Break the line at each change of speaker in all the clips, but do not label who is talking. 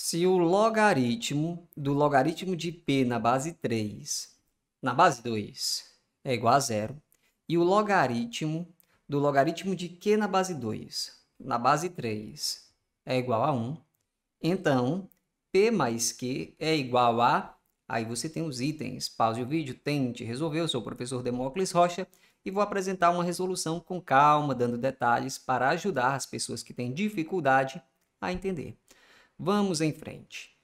se o logaritmo do logaritmo de p na base 3, na base 2, é igual a zero, e o logaritmo do logaritmo de q na base 2, na base 3, é igual a 1, então p mais q é igual a... Aí você tem os itens, pause o vídeo, tente resolver, eu sou o professor Demócles Rocha, e vou apresentar uma resolução com calma, dando detalhes para ajudar as pessoas que têm dificuldade a entender. Vamos em frente.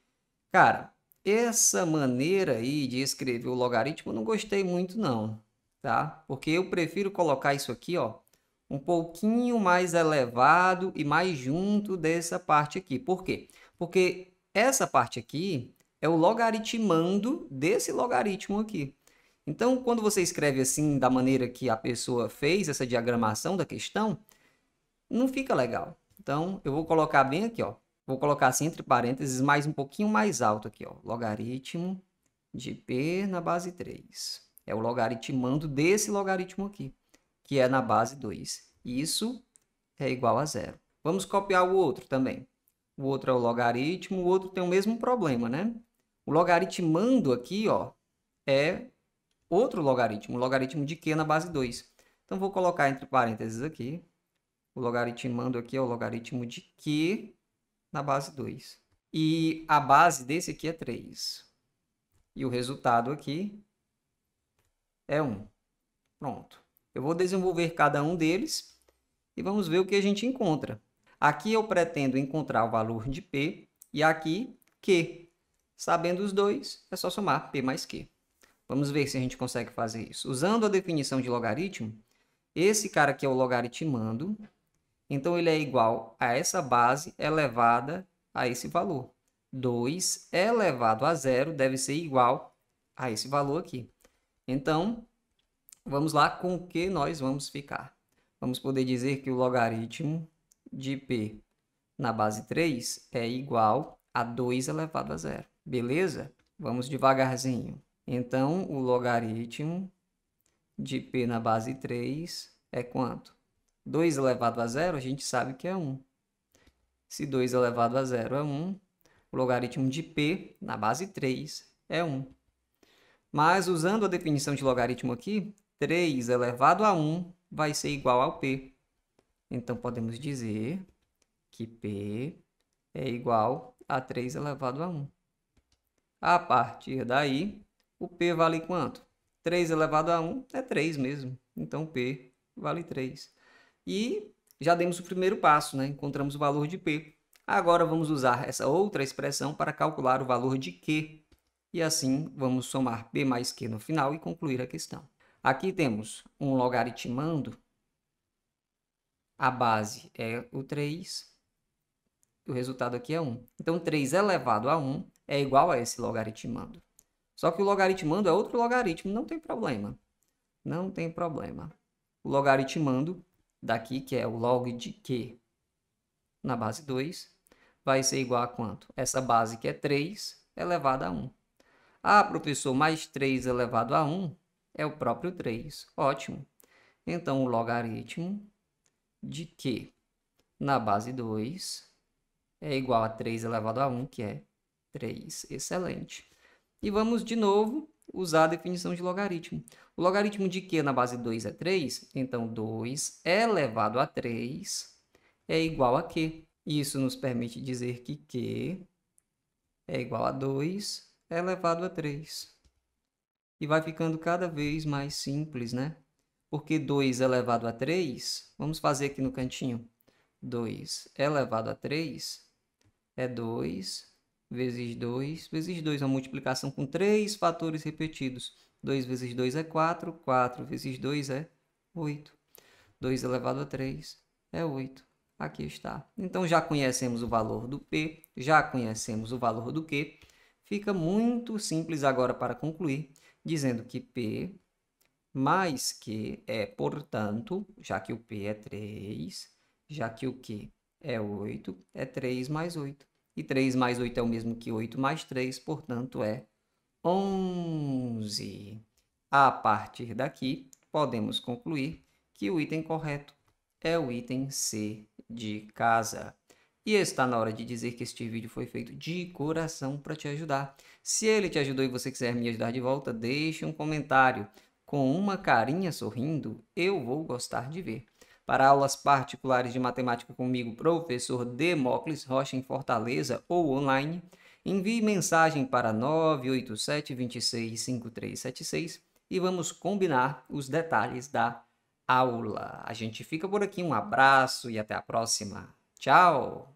Cara, essa maneira aí de escrever o logaritmo eu não gostei muito não, tá? Porque eu prefiro colocar isso aqui, ó, um pouquinho mais elevado e mais junto dessa parte aqui. Por quê? Porque essa parte aqui é o logaritmando desse logaritmo aqui. Então, quando você escreve assim, da maneira que a pessoa fez essa diagramação da questão, não fica legal. Então, eu vou colocar bem aqui, ó vou colocar assim entre parênteses, mais um pouquinho mais alto aqui, ó, logaritmo de P na base 3. É o logaritmando desse logaritmo aqui, que é na base 2. Isso é igual a zero. Vamos copiar o outro também. O outro é o logaritmo, o outro tem o mesmo problema, né? O logaritmando aqui, ó, é outro logaritmo, o logaritmo de Q na base 2. Então, vou colocar entre parênteses aqui. O logaritmando aqui é o logaritmo de Q na base 2. E a base desse aqui é 3. E o resultado aqui é 1. Pronto. Eu vou desenvolver cada um deles e vamos ver o que a gente encontra. Aqui eu pretendo encontrar o valor de P e aqui Q. Sabendo os dois, é só somar P mais Q. Vamos ver se a gente consegue fazer isso. Usando a definição de logaritmo, esse cara aqui é o logaritmando então, ele é igual a essa base elevada a esse valor. 2 elevado a zero deve ser igual a esse valor aqui. Então, vamos lá com o que nós vamos ficar. Vamos poder dizer que o logaritmo de P na base 3 é igual a 2 elevado a zero. Beleza? Vamos devagarzinho. Então, o logaritmo de P na base 3 é quanto? 2 elevado a zero, a gente sabe que é 1. Se 2 elevado a zero é 1, o logaritmo de p na base 3 é 1. Mas usando a definição de logaritmo aqui, 3 elevado a 1 vai ser igual ao p. Então podemos dizer que p é igual a 3 elevado a 1. A partir daí, o p vale quanto? 3 elevado a 1 é 3 mesmo. Então p vale 3. E já demos o primeiro passo, né? encontramos o valor de P. Agora vamos usar essa outra expressão para calcular o valor de Q. E assim vamos somar P mais Q no final e concluir a questão. Aqui temos um logaritmando. A base é o 3. O resultado aqui é 1. Então, 3 elevado a 1 é igual a esse logaritmando. Só que o logaritmando é outro logaritmo, não tem problema. Não tem problema. O logaritmando daqui, que é o log de Q na base 2, vai ser igual a quanto? Essa base que é 3 elevado a 1. Ah, professor, mais 3 elevado a 1 é o próprio 3. Ótimo. Então, o logaritmo de Q na base 2 é igual a 3 elevado a 1, que é 3. Excelente. E vamos de novo usar a definição de logaritmo. O logaritmo de Q na base 2 é 3, então 2 é elevado a 3 é igual a quê? Isso nos permite dizer que Q é igual a 2 elevado a 3. E vai ficando cada vez mais simples, né? Porque 2 elevado a 3, vamos fazer aqui no cantinho, 2 elevado a 3 é 2 vezes 2, vezes 2 é uma multiplicação com três fatores repetidos. 2 vezes 2 é 4, 4 vezes 2 é 8. 2 elevado a 3 é 8. Aqui está. Então já conhecemos o valor do P, já conhecemos o valor do Q. Fica muito simples agora para concluir, dizendo que P mais Q é, portanto, já que o P é 3, já que o Q é 8, é 3 mais 8. E 3 mais 8 é o mesmo que 8 mais 3, portanto é 11. A partir daqui, podemos concluir que o item correto é o item C de casa. E está na hora de dizer que este vídeo foi feito de coração para te ajudar. Se ele te ajudou e você quiser me ajudar de volta, deixe um comentário. Com uma carinha sorrindo, eu vou gostar de ver. Para aulas particulares de matemática comigo, professor Demócles Rocha em Fortaleza ou online, envie mensagem para 987 265376 e vamos combinar os detalhes da aula. A gente fica por aqui, um abraço e até a próxima. Tchau!